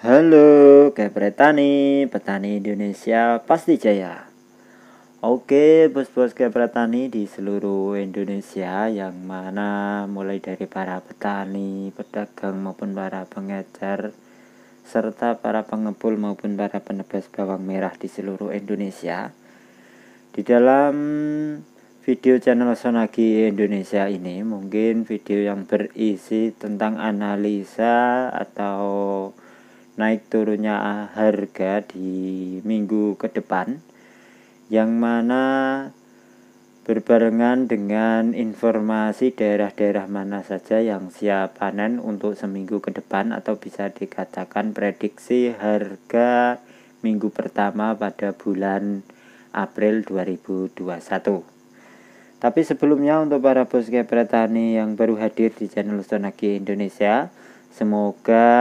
Halo Kepretani, petani Indonesia pasti jaya. Oke, bos-bos Kepretani di seluruh Indonesia yang mana mulai dari para petani, pedagang maupun para pengecer serta para pengepul maupun para penebas bawang merah di seluruh Indonesia. Di dalam video channel Sonagi Indonesia ini mungkin video yang berisi tentang analisa atau naik turunnya harga di minggu ke depan yang mana berbarengan dengan informasi daerah-daerah mana saja yang siap panen untuk seminggu ke depan atau bisa dikatakan prediksi harga minggu pertama pada bulan April 2021. Tapi sebelumnya untuk para bos petani yang baru hadir di channel Sonaki Indonesia, semoga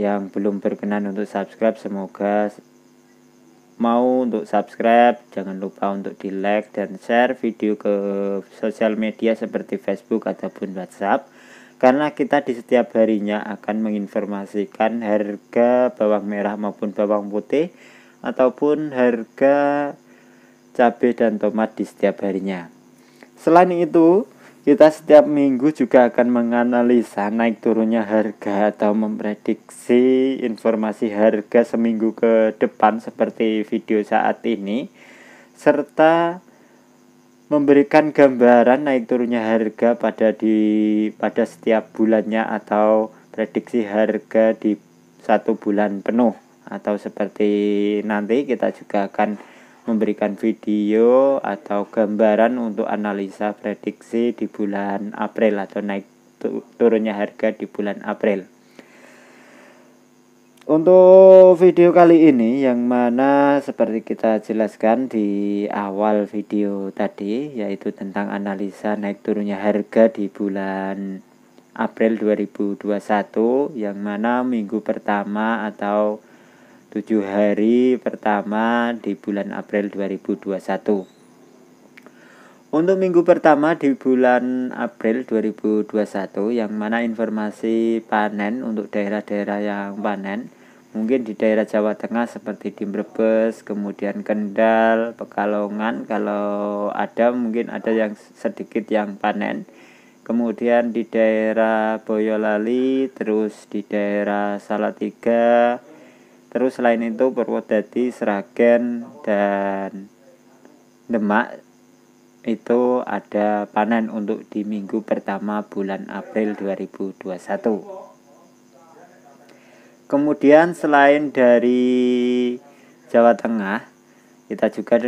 yang belum berkenan untuk subscribe semoga mau untuk subscribe jangan lupa untuk di like dan share video ke sosial media seperti Facebook ataupun WhatsApp karena kita di setiap harinya akan menginformasikan harga bawang merah maupun bawang putih ataupun harga cabai dan tomat di setiap harinya selain itu kita setiap minggu juga akan menganalisa naik turunnya harga atau memprediksi informasi harga seminggu ke depan seperti video saat ini serta memberikan gambaran naik turunnya harga pada di pada setiap bulannya atau prediksi harga di satu bulan penuh atau seperti nanti kita juga akan memberikan video atau gambaran untuk analisa prediksi di bulan April atau naik turunnya harga di bulan April. Untuk video kali ini yang mana seperti kita jelaskan di awal video tadi yaitu tentang analisa naik turunnya harga di bulan April 2021 yang mana minggu pertama atau 7 hari pertama di bulan April 2021. Untuk minggu pertama di bulan April 2021 yang mana informasi panen untuk daerah-daerah yang panen mungkin di daerah Jawa Tengah seperti di Brebes, kemudian Kendal, Pekalongan kalau ada mungkin ada yang sedikit yang panen. Kemudian di daerah Boyolali, terus di daerah Salatiga, terus selain itu Purwodadi Seragen dan Demak itu ada panen untuk di minggu pertama bulan April 2021. Kemudian selain dari Jawa Tengah, kita juga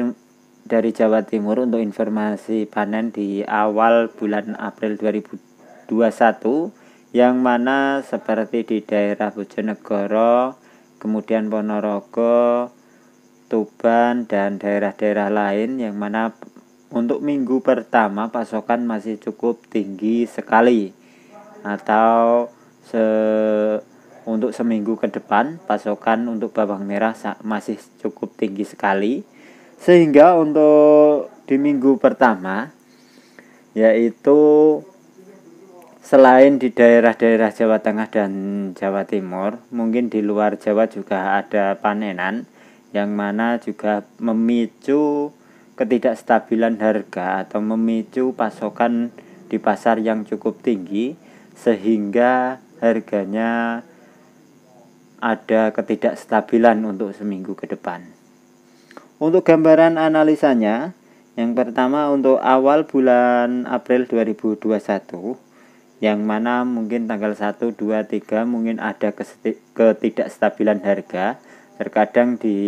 dari Jawa Timur untuk informasi panen di awal bulan April 2021 yang mana seperti di daerah Bojonegoro, kemudian Ponorogo, Tuban, dan daerah-daerah lain yang mana untuk minggu pertama pasokan masih cukup tinggi sekali atau se untuk seminggu ke depan pasokan untuk bawang merah masih cukup tinggi sekali sehingga untuk di minggu pertama yaitu selain di daerah-daerah Jawa Tengah dan Jawa Timur, mungkin di luar Jawa juga ada panenan yang mana juga memicu ketidakstabilan harga atau memicu pasokan di pasar yang cukup tinggi sehingga harganya ada ketidakstabilan untuk seminggu ke depan. Untuk gambaran analisanya, yang pertama untuk awal bulan April 2021 yang mana mungkin tanggal 1, 2, 3 mungkin ada ketidakstabilan harga terkadang di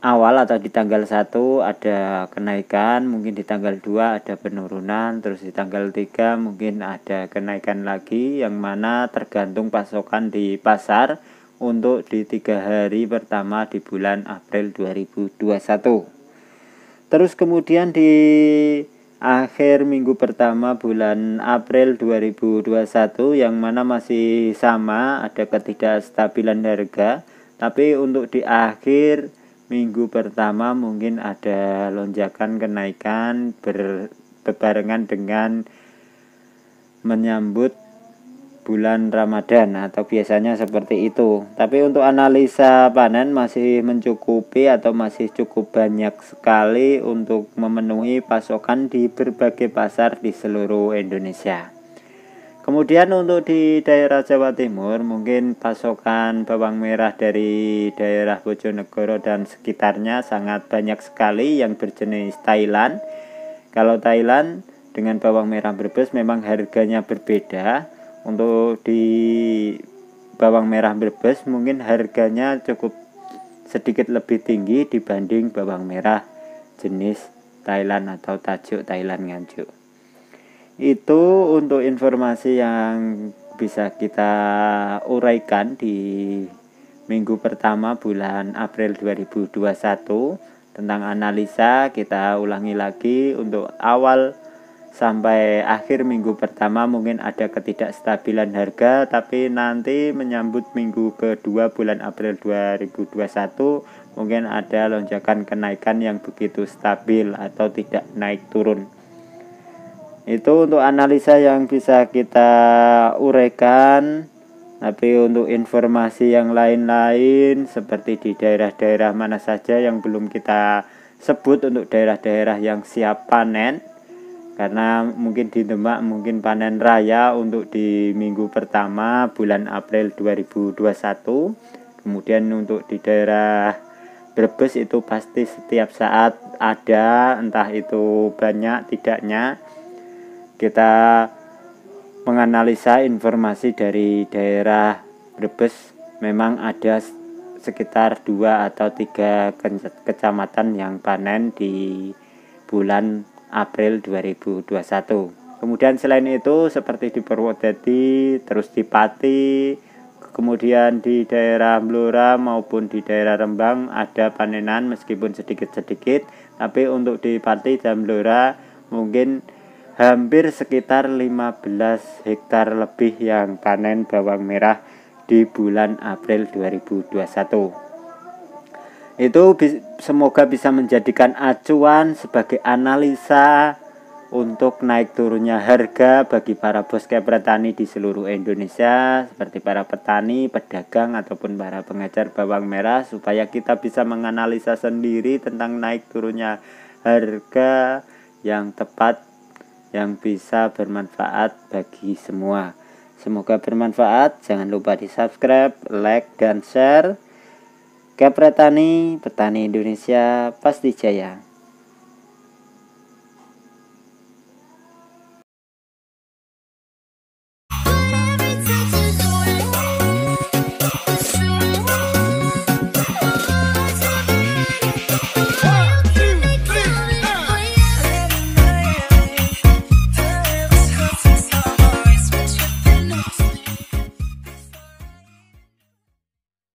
awal atau di tanggal 1 ada kenaikan mungkin di tanggal 2 ada penurunan terus di tanggal 3 mungkin ada kenaikan lagi yang mana tergantung pasokan di pasar untuk di tiga hari pertama di bulan April 2021 terus kemudian di akhir minggu pertama bulan April 2021 yang mana masih sama ada ketidakstabilan harga tapi untuk di akhir minggu pertama mungkin ada lonjakan kenaikan berbarengan dengan menyambut bulan Ramadan nah, atau biasanya seperti itu. Tapi untuk analisa panen masih mencukupi atau masih cukup banyak sekali untuk memenuhi pasokan di berbagai pasar di seluruh Indonesia. Kemudian untuk di daerah Jawa Timur mungkin pasokan bawang merah dari daerah Bojonegoro dan sekitarnya sangat banyak sekali yang berjenis Thailand. Kalau Thailand dengan bawang merah Brebes memang harganya berbeda, untuk di bawang merah Brebes mungkin harganya cukup sedikit lebih tinggi dibanding bawang merah jenis Thailand atau tajuk Thailand nganjuk itu untuk informasi yang bisa kita uraikan di minggu pertama bulan April 2021 tentang analisa kita ulangi lagi untuk awal sampai akhir minggu pertama mungkin ada ketidakstabilan harga tapi nanti menyambut minggu kedua bulan April 2021 mungkin ada lonjakan kenaikan yang begitu stabil atau tidak naik turun itu untuk analisa yang bisa kita uraikan tapi untuk informasi yang lain-lain seperti di daerah-daerah mana saja yang belum kita sebut untuk daerah-daerah yang siap panen karena mungkin di Demak mungkin panen raya untuk di minggu pertama bulan April 2021 kemudian untuk di daerah Brebes itu pasti setiap saat ada entah itu banyak tidaknya kita menganalisa informasi dari daerah Brebes memang ada sekitar dua atau tiga kecamatan yang panen di bulan April 2021. Kemudian selain itu seperti di Purwodadi, terus di Pati, kemudian di daerah Blora maupun di daerah Rembang ada panenan meskipun sedikit-sedikit, tapi untuk di Pati dan Blora mungkin hampir sekitar 15 hektar lebih yang panen bawang merah di bulan April 2021. Itu bi semoga bisa menjadikan acuan sebagai analisa untuk naik turunnya harga bagi para bos petani di seluruh Indonesia seperti para petani, pedagang ataupun para pengajar bawang merah supaya kita bisa menganalisa sendiri tentang naik turunnya harga yang tepat yang bisa bermanfaat bagi semua. Semoga bermanfaat. Jangan lupa di-subscribe, like dan share. Kepretani, petani Indonesia pasti jaya.